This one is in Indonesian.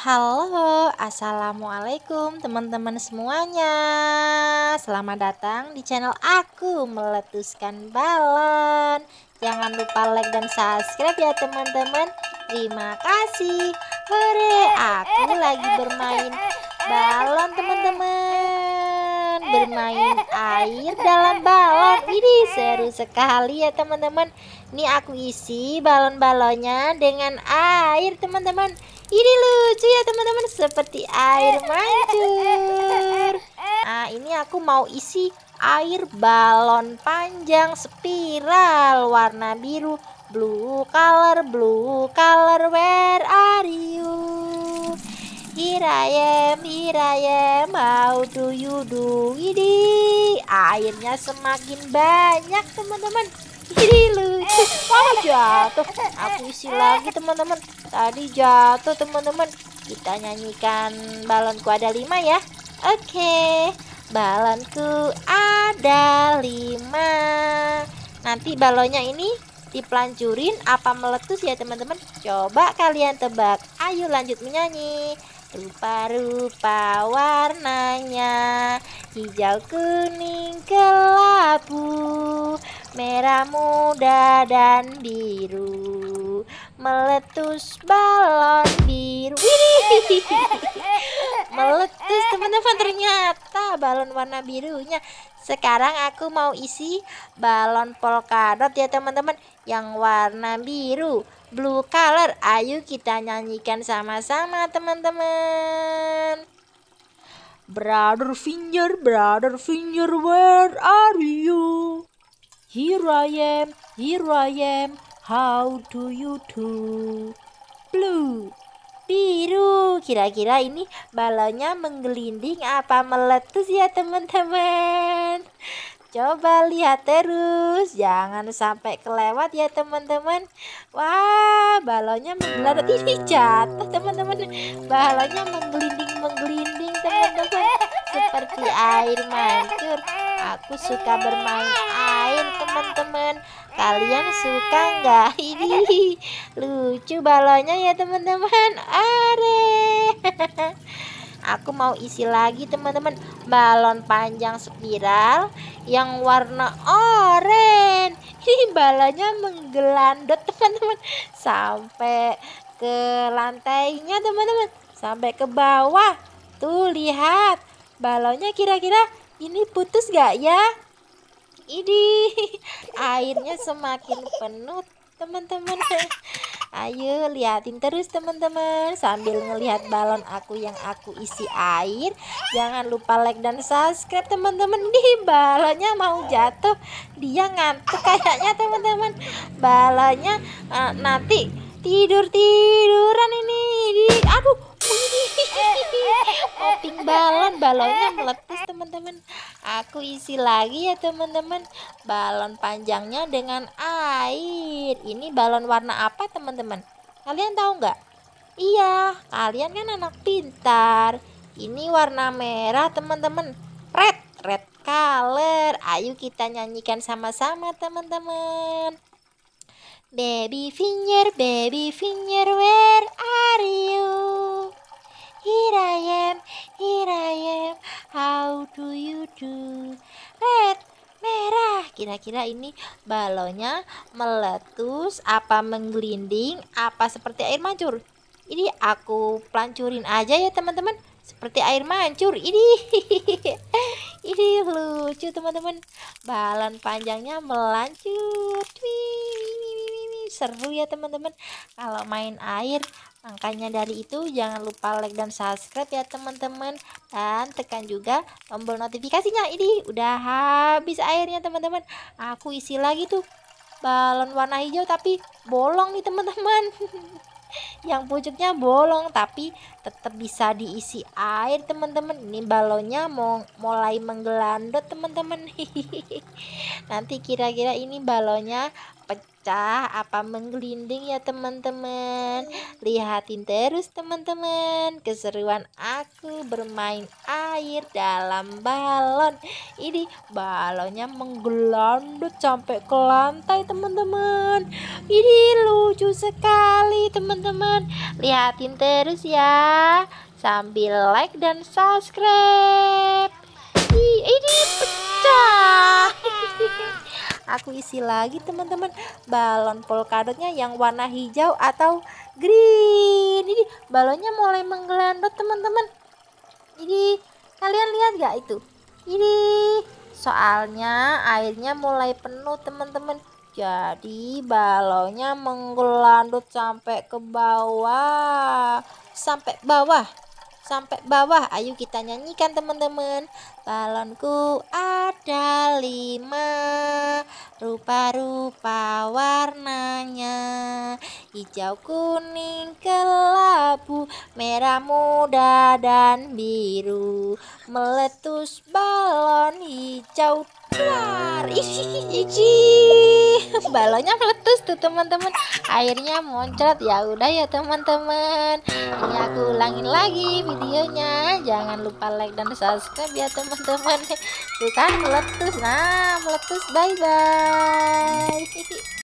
Halo, assalamualaikum teman-teman semuanya. Selamat datang di channel aku meletuskan balon. Jangan lupa like dan subscribe ya teman-teman. Terima kasih. Hore, aku lagi bermain balon teman-teman. Bermain air dalam balon. Ini seru sekali ya teman-teman. ini aku isi balon-balonnya dengan air teman-teman. Ini lucu ya teman-teman seperti air mancur. Nah, ini aku mau isi air balon panjang spiral warna biru. Blue color, blue color, where are you? Here I am, here I am, how do you do? Ini airnya semakin banyak teman-teman. Ini lucu jatuh aku isi lagi teman-teman tadi jatuh teman-teman kita nyanyikan balonku ada lima ya oke okay. balonku ada lima nanti balonnya ini dipelancurin apa meletus ya teman-teman coba kalian tebak ayo lanjut menyanyi rupa-rupa warnanya hijau kuning kelabu merah muda dan biru meletus balon biru meletus teman-teman ternyata balon warna birunya sekarang aku mau isi balon polkadot ya teman-teman yang warna biru blue color ayo kita nyanyikan sama-sama teman-teman Brother finger, brother finger, where are you? Here I am, here I am, how do you do? Blue, biru. Kira-kira ini balonnya menggelinding apa meletus ya teman-teman? Coba lihat terus, jangan sampai kelewat ya teman-teman. Wah, balonnya menggelinding, Ini jatuh teman-teman. Balonnya menggelinding menggelinding teman-teman seperti air mancur. Aku suka bermain air main teman-teman kalian suka nggak ini lucu balonnya ya teman-teman are aku mau isi lagi teman-teman balon panjang spiral yang warna oranye ini balonnya menggelandot teman-teman sampai ke lantainya teman-teman sampai ke bawah tuh lihat balonnya kira-kira ini putus gak ya ini airnya semakin penuh teman-teman. Ayo liatin terus teman-teman sambil ngelihat balon aku yang aku isi air. Jangan lupa like dan subscribe teman-teman. Di balonnya mau jatuh, dia ngantuk kayaknya teman-teman. Balonnya uh, nanti tidur tiduran ini. Di, balon balonnya meletus teman-teman aku isi lagi ya teman-teman balon panjangnya dengan air ini balon warna apa teman-teman kalian tahu nggak iya kalian kan anak pintar ini warna merah teman-teman red red color ayo kita nyanyikan sama-sama teman-teman Baby finger, baby finger, where are you? Here I am, here I am, how do you do? Red, merah. Kira-kira ini balonnya meletus, apa menggelinding, apa seperti air mancur? Ini aku pelancurin aja ya teman-teman seperti air mancur ini ini lucu teman-teman balon panjangnya melancur seru ya teman-teman kalau main air Makanya dari itu jangan lupa like dan subscribe ya teman-teman dan tekan juga tombol notifikasinya. Ini udah habis airnya teman-teman. Aku isi lagi tuh balon warna hijau tapi bolong nih teman-teman. yang pucuknya bolong tapi tetap bisa diisi air teman-teman ini balonnya mau mulai menggelandot teman-teman nanti kira-kira ini balonnya pecah apa menggelinding ya teman-teman lihatin terus teman-teman keseruan aku bermain air dalam balon ini balonnya menggelandut sampai ke lantai teman-teman ini lucu sekali teman-teman teman-teman Lihatin terus ya, sambil like dan subscribe. ini pecah. Aku isi lagi teman-teman balon polkadotnya yang warna hijau atau green. Ini balonnya mulai menggelandot teman-teman. Ini kalian lihat gak itu? Ini soalnya airnya mulai penuh teman-teman jadi balonnya menggelandut sampai ke bawah. Sampai bawah. Sampai bawah. Ayo kita nyanyikan teman-teman. Balonku ada lima. Rupa-rupa warnanya hijau kuning kelabu merah muda dan biru meletus balon hijau keluar balonnya meletus tuh teman-teman airnya moncat ya udah ya teman-teman ini aku ulangin lagi videonya jangan lupa like dan subscribe ya teman-teman tuh kan meletus nah meletus bye bye